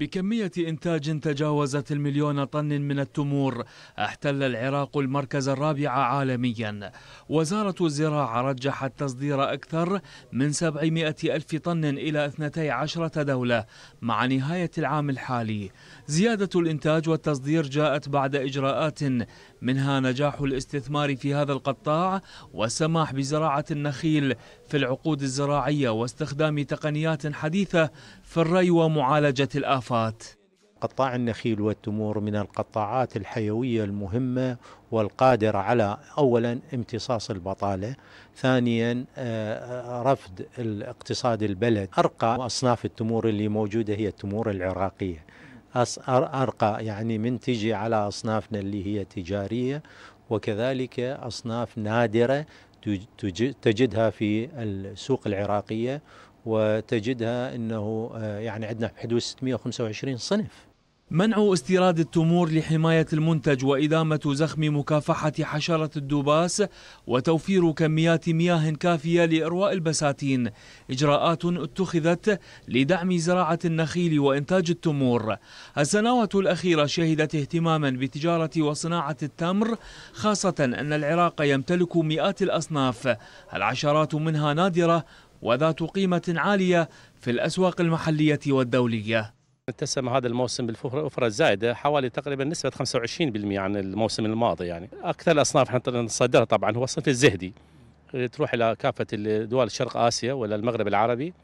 بكمية إنتاج تجاوزت المليون طن من التمور احتل العراق المركز الرابع عالميا وزارة الزراعة رجحت تصدير أكثر من 700 ألف طن إلى 12 دولة مع نهاية العام الحالي زيادة الإنتاج والتصدير جاءت بعد إجراءات منها نجاح الاستثمار في هذا القطاع والسماح بزراعة النخيل في العقود الزراعية واستخدام تقنيات حديثة في الري ومعالجة الآفة الوقفات قطاع النخيل والتمور من القطاعات الحيوية المهمة والقادرة على أولا امتصاص البطالة ثانيا آه، آه، رفض الاقتصاد البلد أرقى أصناف التمور اللي موجودة هي التمور العراقية أرقى يعني من تجي على أصنافنا اللي هي تجارية وكذلك أصناف نادرة تجدها في السوق العراقية وتجدها أنه آه، يعني عندنا بحدود 625 صنف منع استيراد التمور لحماية المنتج وإدامة زخم مكافحة حشرة الدوباس وتوفير كميات مياه كافية لإرواء البساتين إجراءات اتخذت لدعم زراعة النخيل وإنتاج التمور السنوات الأخيرة شهدت اهتماما بتجارة وصناعة التمر خاصة أن العراق يمتلك مئات الأصناف العشرات منها نادرة وذات قيمة عالية في الأسواق المحلية والدولية اتسم هذا الموسم بالوفره الزائده حوالي تقريبا نسبه 25% عن الموسم الماضي يعني اكثر الاصناف احنا نصدرها طبعا هو الصنف الزهدي اللي تروح الى كافه دول شرق اسيا ولا المغرب العربي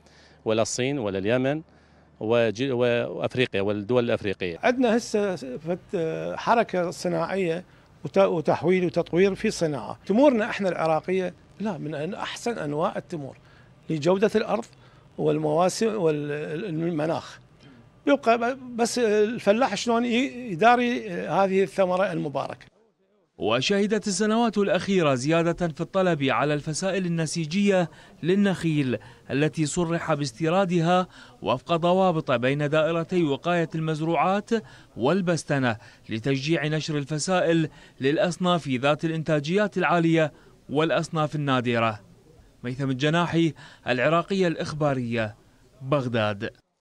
ولا الصين ولا اليمن وافريقيا والدول الافريقيه. عندنا هسه حركه صناعيه وتحويل وتطوير في صناعه، تمورنا احنا العراقيه لا من احسن انواع التمور. لجودة الأرض والمواسم والمناخ يبقى بس الفلاح شلون يداري هذه الثمرة المباركة وشهدت السنوات الأخيرة زيادة في الطلب على الفسائل النسيجية للنخيل التي صرح باستيرادها وفق ضوابط بين دائرتي وقاية المزروعات والبستنة لتشجيع نشر الفسائل للأصناف ذات الإنتاجيات العالية والأصناف النادرة ميثم الجناحي العراقية الإخبارية بغداد